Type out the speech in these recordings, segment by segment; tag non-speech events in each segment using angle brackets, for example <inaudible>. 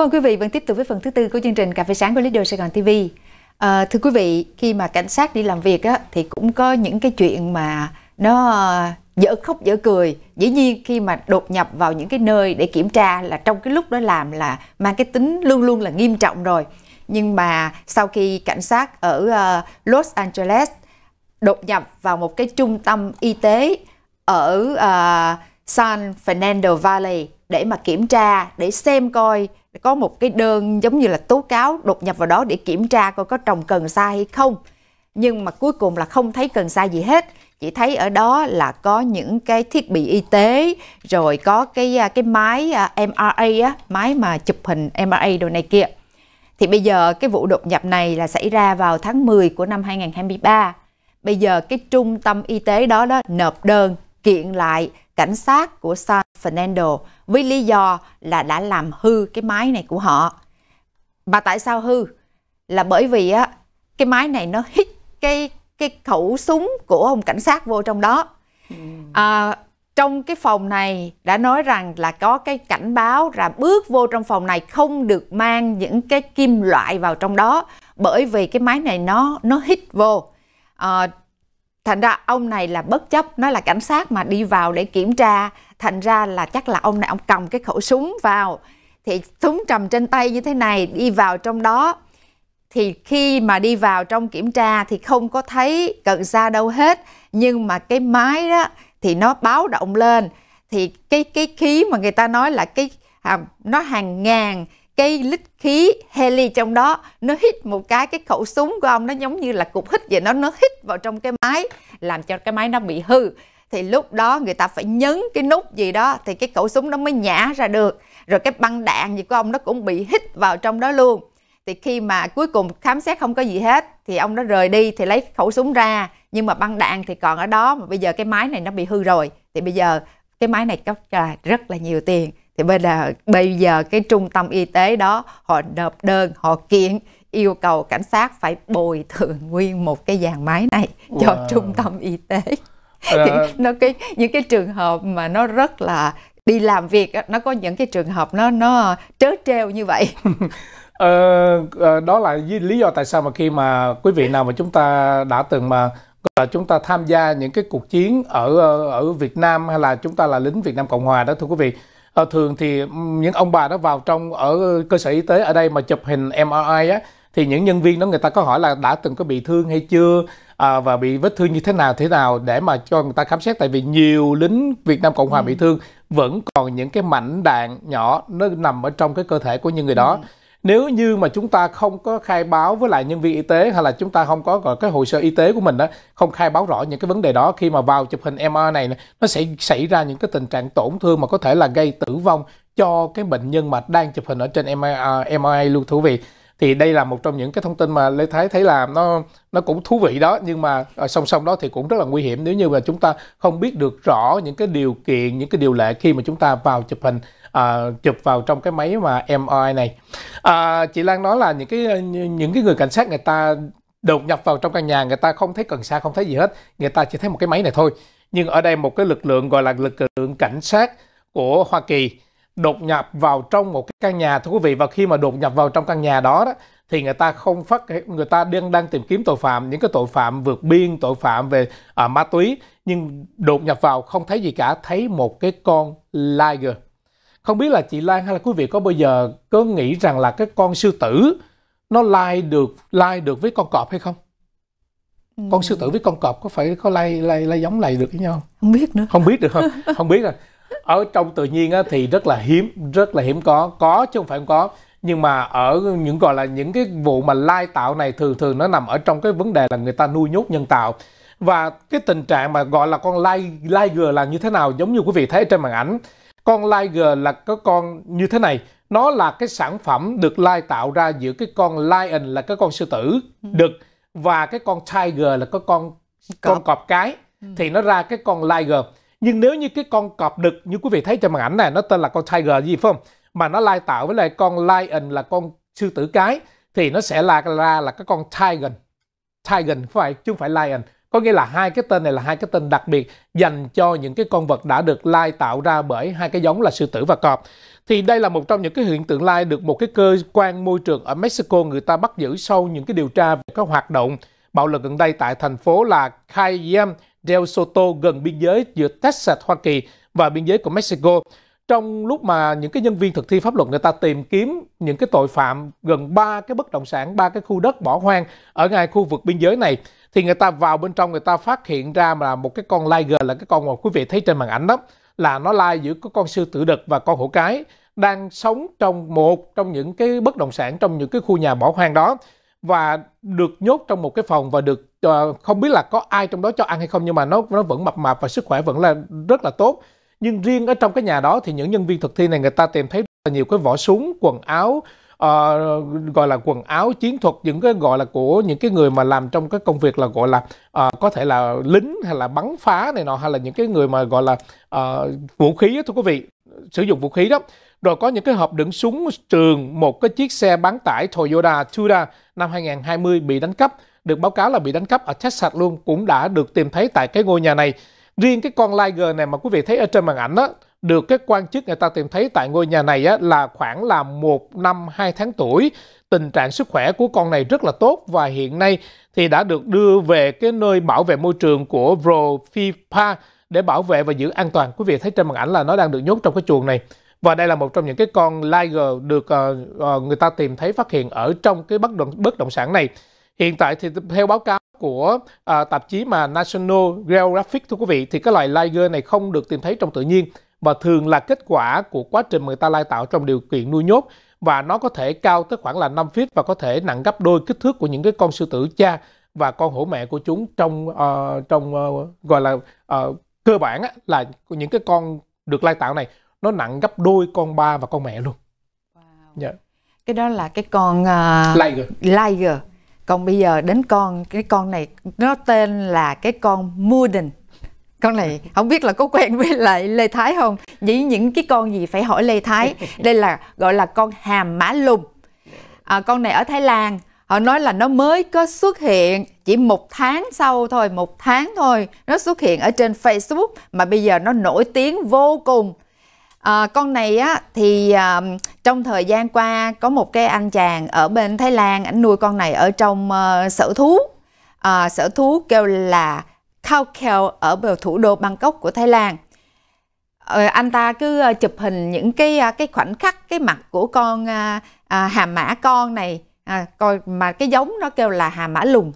Cảm ơn quý vị vẫn tiếp tục với phần thứ tư của chương trình Cà phê sáng của Lido Sài Gòn TV. À, ờ, thưa quý vị, khi mà cảnh sát đi làm việc á, thì cũng có những cái chuyện mà nó ờ, dở khóc dở cười. Dĩ nhiên khi mà đột nhập vào những cái nơi để kiểm tra là trong cái lúc đó làm là mang cái tính luôn luôn là nghiêm trọng rồi. Nhưng mà sau khi cảnh sát ở ờ, Los Angeles đột nhập vào một cái trung tâm y tế ở uh, San Fernando Valley để mà kiểm tra, để xem coi có một cái đơn giống như là tố cáo đột nhập vào đó để kiểm tra coi có trồng cần sa hay không. Nhưng mà cuối cùng là không thấy cần sa gì hết. Chỉ thấy ở đó là có những cái thiết bị y tế, rồi có cái à, cái máy à, MRA, á, máy mà chụp hình MRA đồ này kia. Thì bây giờ cái vụ đột nhập này là xảy ra vào tháng 10 của năm 2023. Bây giờ cái trung tâm y tế đó đó nộp đơn kiện lại cảnh sát của San Fernando với lý do là đã làm hư cái máy này của họ. Và tại sao hư? Là bởi vì á cái máy này nó hít cái cái khẩu súng của ông cảnh sát vô trong đó. Ừ. À, trong cái phòng này đã nói rằng là có cái cảnh báo là bước vô trong phòng này không được mang những cái kim loại vào trong đó bởi vì cái máy này nó nó hít vô. À, thành ra ông này là bất chấp nó là cảnh sát mà đi vào để kiểm tra thành ra là chắc là ông này ông cầm cái khẩu súng vào thì súng trầm trên tay như thế này đi vào trong đó thì khi mà đi vào trong kiểm tra thì không có thấy cần xa đâu hết nhưng mà cái máy đó thì nó báo động lên thì cái cái khí mà người ta nói là cái à, nó hàng ngàn cái lít khí heli trong đó nó hít một cái cái khẩu súng của ông nó giống như là cục hít vậy nó nó hít vào trong cái máy làm cho cái máy nó bị hư thì lúc đó người ta phải nhấn cái nút gì đó thì cái khẩu súng nó mới nhả ra được rồi cái băng đạn gì của ông nó cũng bị hít vào trong đó luôn thì khi mà cuối cùng khám xét không có gì hết thì ông nó rời đi thì lấy khẩu súng ra nhưng mà băng đạn thì còn ở đó mà bây giờ cái máy này nó bị hư rồi thì bây giờ cái máy này có rất là nhiều tiền thì bây giờ bây giờ cái trung tâm y tế đó họ nộp đơn họ kiện yêu cầu cảnh sát phải bồi thường nguyên một cái dàn máy này cho wow. trung tâm y tế ờ. <laughs> nó cái những cái trường hợp mà nó rất là đi làm việc nó có những cái trường hợp nó nó trớ trêu như vậy <laughs> ờ, ờ, đó là lý do tại sao mà khi mà quý vị nào mà chúng ta đã từng mà là chúng ta tham gia những cái cuộc chiến ở ở Việt Nam hay là chúng ta là lính Việt Nam Cộng Hòa đó thưa quý vị à, thường thì những ông bà đó vào trong ở cơ sở y tế ở đây mà chụp hình MRI á thì những nhân viên đó người ta có hỏi là đã từng có bị thương hay chưa à, và bị vết thương như thế nào thế nào để mà cho người ta khám xét tại vì nhiều lính Việt Nam Cộng hòa ừ. bị thương vẫn còn những cái mảnh đạn nhỏ nó nằm ở trong cái cơ thể của những người đó ừ nếu như mà chúng ta không có khai báo với lại nhân viên y tế hay là chúng ta không có gọi cái hồ sơ y tế của mình đó không khai báo rõ những cái vấn đề đó khi mà vào chụp hình MR này nó sẽ xảy ra những cái tình trạng tổn thương mà có thể là gây tử vong cho cái bệnh nhân mà đang chụp hình ở trên MRI, MRI luôn thú vị thì đây là một trong những cái thông tin mà lê thái thấy làm nó nó cũng thú vị đó nhưng mà ờ, song song đó thì cũng rất là nguy hiểm nếu như mà chúng ta không biết được rõ những cái điều kiện những cái điều lệ khi mà chúng ta vào chụp hình à, chụp vào trong cái máy mà MRI này à, chị Lan nói là những cái ờ, những cái người cảnh sát người ta đột nhập vào trong căn nhà người ta không thấy cần sa không thấy gì hết người ta chỉ thấy một cái máy này thôi nhưng ở đây một cái lực lượng gọi là lực lượng cảnh sát của Hoa Kỳ đột nhập vào trong một cái căn nhà thưa quý vị và khi mà đột nhập vào trong căn nhà đó, đó thì người ta không phát người ta đang đang tìm kiếm tội phạm những cái tội phạm vượt biên tội phạm về à, ma túy nhưng đột nhập vào không thấy gì cả thấy một cái con liger không biết là chị Lan hay là quý vị có bao giờ có nghĩ rằng là cái con sư tử nó lai được lai được với con cọp hay không con sư tử với con cọp có phải có lai lai lai giống lại được với nhau không biết nữa không biết được không <laughs> không biết rồi à ở trong tự nhiên á, thì rất là hiếm rất là hiếm có có chứ không phải không có nhưng mà ở những gọi là những cái vụ mà lai tạo này thường thường nó nằm ở trong cái vấn đề là người ta nuôi nhốt nhân tạo và cái tình trạng mà gọi là con lai lai gờ là như thế nào giống như quý vị thấy trên màn ảnh con lai gờ là có con như thế này nó là cái sản phẩm được lai tạo ra giữa cái con lion là cái con sư tử ừ. đực và cái con tiger là cái con cọp. con cọp cái ừ. thì nó ra cái con liger nhưng nếu như cái con cọp đực như quý vị thấy trong màn ảnh này nó tên là con tiger gì phải không mà nó lai tạo với lại con lion là con sư tử cái thì nó sẽ là ra là cái con tiger tiger phải chứ không phải lion có nghĩa là hai cái tên này là hai cái tên đặc biệt dành cho những cái con vật đã được lai tạo ra bởi hai cái giống là sư tử và cọp thì đây là một trong những cái hiện tượng lai được một cái cơ quan môi trường ở Mexico người ta bắt giữ sau những cái điều tra về các hoạt động bạo lực gần đây tại thành phố là Cayenne Del Soto gần biên giới giữa Texas, Hoa Kỳ và biên giới của Mexico. Trong lúc mà những cái nhân viên thực thi pháp luật người ta tìm kiếm những cái tội phạm gần ba cái bất động sản, ba cái khu đất bỏ hoang ở ngay khu vực biên giới này thì người ta vào bên trong người ta phát hiện ra mà một cái con Liger là cái con mà quý vị thấy trên màn ảnh đó là nó lai giữa có con sư tử đực và con hổ cái đang sống trong một trong những cái bất động sản trong những cái khu nhà bỏ hoang đó và được nhốt trong một cái phòng và được uh, không biết là có ai trong đó cho ăn hay không nhưng mà nó nó vẫn mập mạp và sức khỏe vẫn là rất là tốt nhưng riêng ở trong cái nhà đó thì những nhân viên thực thi này người ta tìm thấy rất là nhiều cái vỏ súng quần áo uh, gọi là quần áo chiến thuật những cái gọi là của những cái người mà làm trong cái công việc là gọi là uh, có thể là lính hay là bắn phá này nọ hay là những cái người mà gọi là uh, vũ khí thưa quý vị sử dụng vũ khí đó rồi có những cái hộp đựng súng trường một cái chiếc xe bán tải Toyota Tuda năm 2020 bị đánh cắp được báo cáo là bị đánh cắp ở Texas luôn cũng đã được tìm thấy tại cái ngôi nhà này riêng cái con Liger này mà quý vị thấy ở trên màn ảnh đó được các quan chức người ta tìm thấy tại ngôi nhà này á, là khoảng là một năm 2 tháng tuổi. Tình trạng sức khỏe của con này rất là tốt và hiện nay thì đã được đưa về cái nơi bảo vệ môi trường của Pro để bảo vệ và giữ an toàn quý vị thấy trên màn ảnh là nó đang được nhốt trong cái chuồng này và đây là một trong những cái con Liger được uh, uh, người ta tìm thấy phát hiện ở trong cái bất động, bất động sản này hiện tại thì theo báo cáo của à, tạp chí mà National Geographic thưa quý vị thì cái loài liger này không được tìm thấy trong tự nhiên và thường là kết quả của quá trình người ta lai tạo trong điều kiện nuôi nhốt và nó có thể cao tới khoảng là 5 feet và có thể nặng gấp đôi kích thước của những cái con sư tử cha và con hổ mẹ của chúng trong uh, trong uh, gọi là uh, cơ bản á, là những cái con được lai tạo này nó nặng gấp đôi con ba và con mẹ luôn wow. yeah. Dạ. cái đó là cái con uh, Liger. Liger còn bây giờ đến con cái con này nó tên là cái con Muden con này <laughs> không biết là có quen với lại lê thái không chỉ những cái con gì phải hỏi lê thái <laughs> đây là gọi là con hàm mã lùng à, con này ở thái lan họ nói là nó mới có xuất hiện chỉ một tháng sau thôi một tháng thôi nó xuất hiện ở trên facebook mà bây giờ nó nổi tiếng vô cùng à, con này á thì à, trong thời gian qua có một cái anh chàng ở bên thái lan anh nuôi con này ở trong à, sở thú à, sở thú kêu là khao kheo ở bờ thủ đô bangkok của thái lan à, anh ta cứ ờ, chụp hình những cái cái khoảnh khắc cái mặt của con à, hà mã con này à, coi mà cái giống nó kêu là hà mã lùng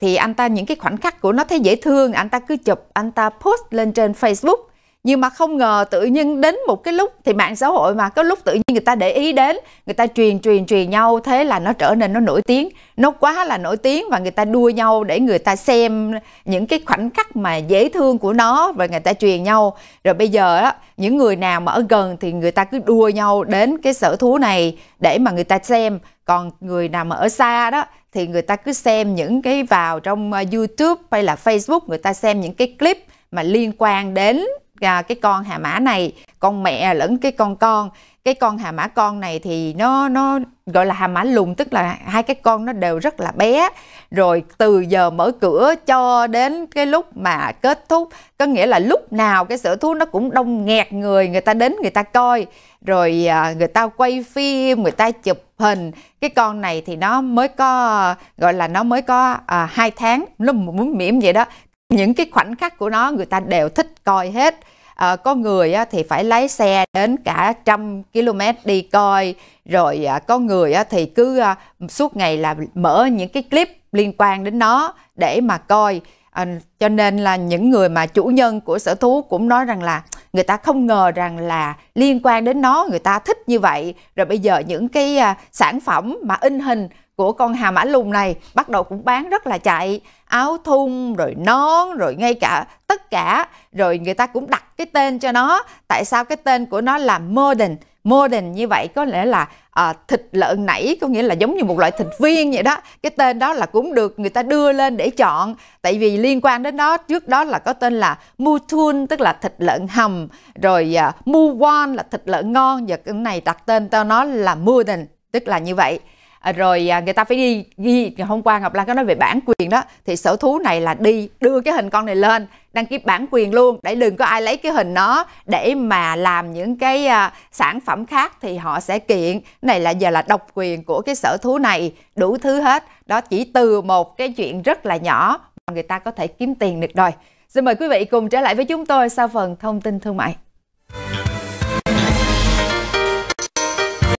thì anh ta những cái khoảnh khắc của nó thấy dễ thương anh ta cứ chụp anh ta post lên trên Facebook nhưng mà không ngờ tự nhiên đến một cái lúc thì mạng xã hội mà có lúc tự nhiên người ta để ý đến người ta truyền truyền truyền nhau thế là nó trở nên nó nổi tiếng nó quá là nổi tiếng và người ta đua nhau để người ta xem những cái khoảnh khắc mà dễ thương của nó và người ta truyền nhau rồi bây giờ á những người nào mà ở gần thì người ta cứ đua nhau đến cái sở thú này để mà người ta xem còn người nào mà ở xa đó thì người ta cứ xem những cái vào trong ờ, YouTube hay là Facebook người ta xem những cái clip mà liên quan đến à, cái con hà mã này con mẹ lẫn cái con con cái con hà mã con này thì nó nó gọi là hà mã lùn tức là hai cái con nó đều rất là bé rồi từ giờ mở cửa cho đến cái lúc mà kết thúc có nghĩa là lúc nào cái sở thú nó cũng đông nghẹt người người ta đến người ta coi rồi à, người ta quay phim người ta chụp hình cái con này thì nó mới có gọi là nó mới có à, hai tháng nó muốn mỉm vậy đó những cái khoảnh khắc của nó người ta đều thích coi hết à, có người á, thì phải lái xe đến cả trăm km đi coi rồi à, có người á, thì cứ à, suốt ngày là mở những cái clip liên quan đến nó để mà coi à, cho nên là những người mà chủ nhân của sở thú cũng nói rằng là người ta không ngờ rằng là liên quan đến nó người ta thích như vậy rồi bây giờ những cái à, sản phẩm mà in hình của con hà mã lùng này bắt đầu cũng bán rất là chạy áo thun rồi nón rồi ngay cả tất cả rồi người ta cũng đặt cái tên cho nó tại sao cái tên của nó là modern modern như vậy có lẽ là à, thịt lợn nảy có nghĩa là giống như một loại thịt viên vậy đó cái tên đó là cũng được người ta đưa lên để chọn tại vì liên quan đến đó trước đó là có tên là mutun tức là thịt lợn hầm rồi à, muwan là thịt lợn ngon và cái này đặt tên cho nó là modern tức là như vậy À, rồi à, người ta phải đi ghi hôm qua ngọc lan có nói về bản quyền đó thì sở thú này là đi đưa cái hình con này lên đăng ký bản quyền luôn để đừng có ai lấy cái hình nó để mà làm những cái à, sản phẩm khác thì họ sẽ kiện này là giờ là độc quyền của cái sở thú này đủ thứ hết đó chỉ từ một cái chuyện rất là nhỏ mà người ta có thể kiếm tiền được rồi xin mời quý vị cùng trở lại với chúng tôi sau phần thông tin thương mại